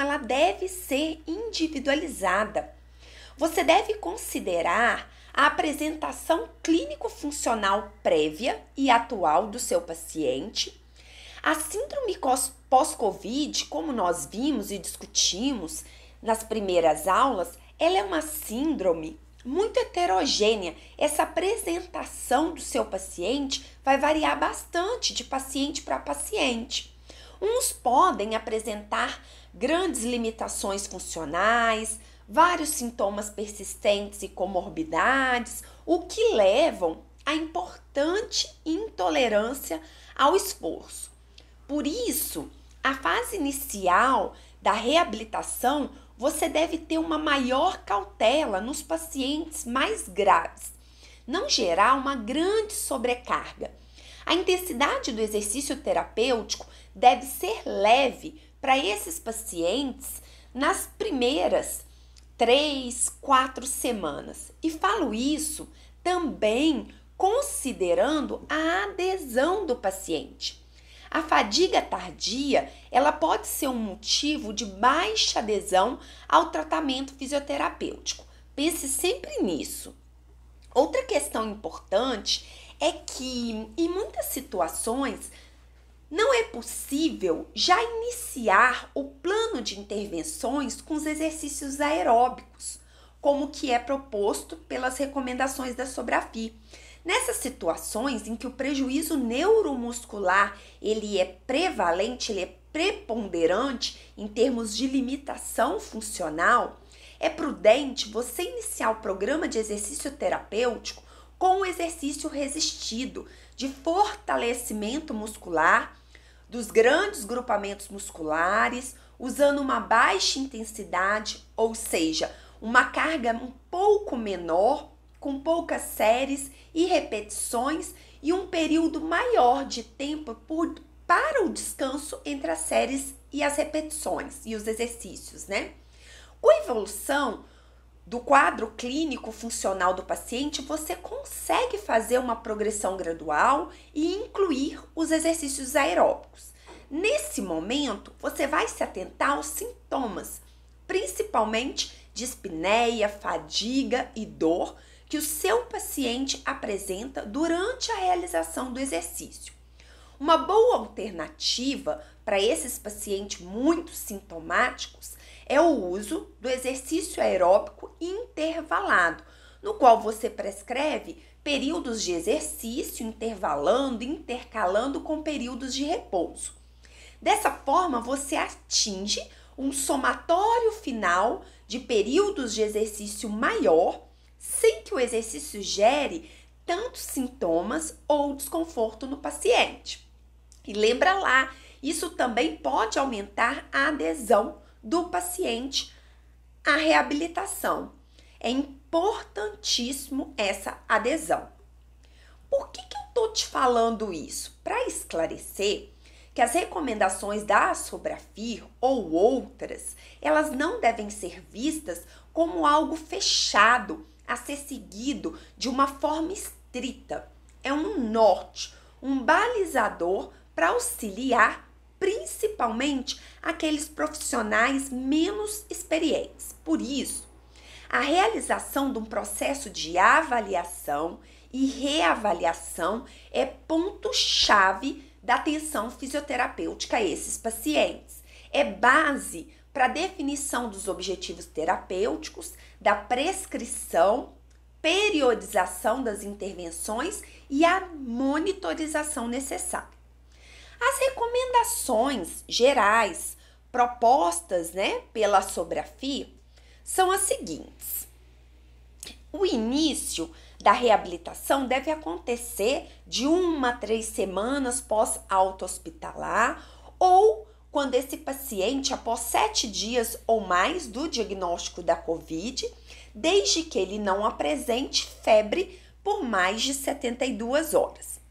ela deve ser individualizada. Você deve considerar a apresentação clínico-funcional prévia e atual do seu paciente, a síndrome pós-Covid, como nós vimos e discutimos nas primeiras aulas, ela é uma síndrome muito heterogênea. Essa apresentação do seu paciente vai variar bastante de paciente para paciente. Uns podem apresentar grandes limitações funcionais, vários sintomas persistentes e comorbidades, o que levam a importante intolerância ao esforço. Por isso, a fase inicial da reabilitação, você deve ter uma maior cautela nos pacientes mais graves, não gerar uma grande sobrecarga. A intensidade do exercício terapêutico deve ser leve para esses pacientes, nas primeiras três, quatro semanas. E falo isso também considerando a adesão do paciente. A fadiga tardia, ela pode ser um motivo de baixa adesão ao tratamento fisioterapêutico. Pense sempre nisso. Outra questão importante é que em muitas situações possível já iniciar o plano de intervenções com os exercícios aeróbicos, como que é proposto pelas recomendações da Sobrafi. Nessas situações em que o prejuízo neuromuscular ele é prevalente, ele é preponderante em termos de limitação funcional, é prudente você iniciar o programa de exercício terapêutico com o exercício resistido de fortalecimento muscular dos grandes grupamentos musculares, usando uma baixa intensidade, ou seja, uma carga um pouco menor, com poucas séries e repetições e um período maior de tempo por, para o descanso entre as séries e as repetições e os exercícios, né? Com a evolução, do quadro clínico funcional do paciente, você consegue fazer uma progressão gradual e incluir os exercícios aeróbicos. Nesse momento, você vai se atentar aos sintomas, principalmente de dispneia, fadiga e dor que o seu paciente apresenta durante a realização do exercício. Uma boa alternativa para esses pacientes muito sintomáticos é o uso do exercício aeróbico intervalado, no qual você prescreve períodos de exercício intervalando, intercalando com períodos de repouso. Dessa forma, você atinge um somatório final de períodos de exercício maior, sem que o exercício gere tantos sintomas ou desconforto no paciente. E lembra lá, isso também pode aumentar a adesão do paciente à reabilitação. É importantíssimo essa adesão. Por que, que eu tô te falando isso? Para esclarecer que as recomendações da Sobrafir ou outras, elas não devem ser vistas como algo fechado a ser seguido de uma forma estrita. É um norte, um balizador para auxiliar principalmente aqueles profissionais menos experientes. Por isso, a realização de um processo de avaliação e reavaliação é ponto-chave da atenção fisioterapêutica a esses pacientes. É base para a definição dos objetivos terapêuticos, da prescrição, periodização das intervenções e a monitorização necessária. As recomendações gerais propostas né, pela Sobrafi são as seguintes. O início da reabilitação deve acontecer de uma a três semanas pós auto hospitalar ou quando esse paciente, após sete dias ou mais do diagnóstico da Covid, desde que ele não apresente febre por mais de 72 horas.